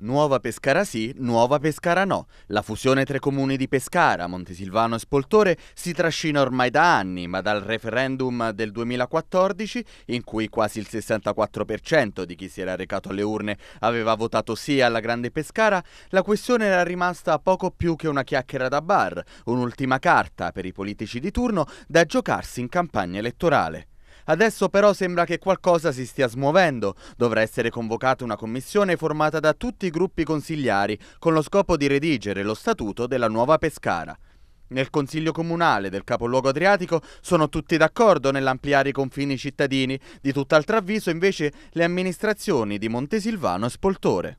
Nuova Pescara sì, Nuova Pescara no. La fusione tra i comuni di Pescara, Montesilvano e Spoltore si trascina ormai da anni, ma dal referendum del 2014, in cui quasi il 64% di chi si era recato alle urne aveva votato sì alla Grande Pescara, la questione era rimasta poco più che una chiacchiera da bar, un'ultima carta per i politici di turno da giocarsi in campagna elettorale. Adesso però sembra che qualcosa si stia smuovendo. Dovrà essere convocata una commissione formata da tutti i gruppi consigliari con lo scopo di redigere lo statuto della nuova Pescara. Nel Consiglio Comunale del capoluogo adriatico sono tutti d'accordo nell'ampliare i confini cittadini, di tutt'altro avviso invece le amministrazioni di Montesilvano e Spoltore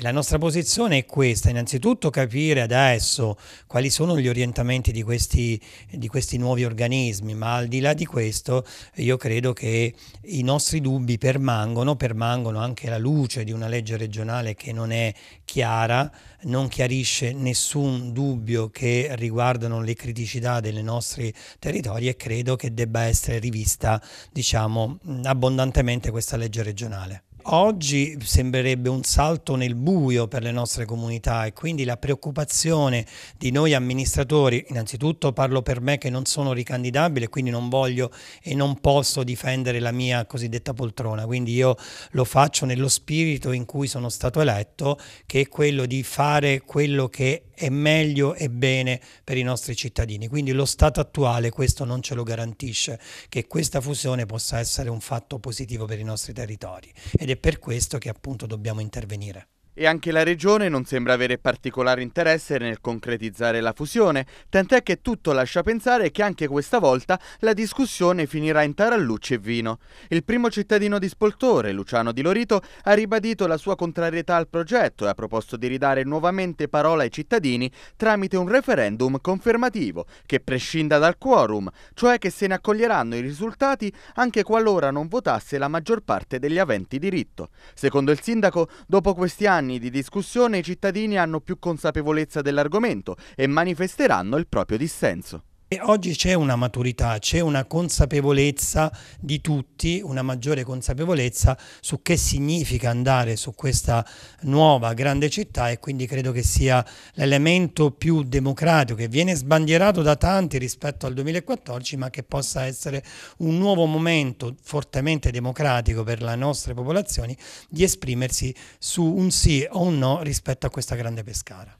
la nostra posizione è questa, innanzitutto capire adesso quali sono gli orientamenti di questi, di questi nuovi organismi, ma al di là di questo io credo che i nostri dubbi permangono, permangono anche alla luce di una legge regionale che non è chiara, non chiarisce nessun dubbio che riguardano le criticità dei nostri territori e credo che debba essere rivista diciamo, abbondantemente questa legge regionale oggi sembrerebbe un salto nel buio per le nostre comunità e quindi la preoccupazione di noi amministratori, innanzitutto parlo per me che non sono ricandidabile, quindi non voglio e non posso difendere la mia cosiddetta poltrona, quindi io lo faccio nello spirito in cui sono stato eletto, che è quello di fare quello che è meglio e bene per i nostri cittadini. Quindi lo stato attuale questo non ce lo garantisce, che questa fusione possa essere un fatto positivo per i nostri territori. Ed ed è per questo che appunto dobbiamo intervenire. E anche la regione non sembra avere particolare interesse nel concretizzare la fusione, tant'è che tutto lascia pensare che anche questa volta la discussione finirà in tarallucci e vino. Il primo cittadino di Spoltore, Luciano Di Lorito, ha ribadito la sua contrarietà al progetto e ha proposto di ridare nuovamente parola ai cittadini tramite un referendum confermativo, che prescinda dal quorum, cioè che se ne accoglieranno i risultati anche qualora non votasse la maggior parte degli aventi diritto. Secondo il sindaco, dopo questi anni anni di discussione i cittadini hanno più consapevolezza dell'argomento e manifesteranno il proprio dissenso. E oggi c'è una maturità, c'è una consapevolezza di tutti, una maggiore consapevolezza su che significa andare su questa nuova grande città e quindi credo che sia l'elemento più democratico che viene sbandierato da tanti rispetto al 2014 ma che possa essere un nuovo momento fortemente democratico per le nostre popolazioni di esprimersi su un sì o un no rispetto a questa grande Pescara.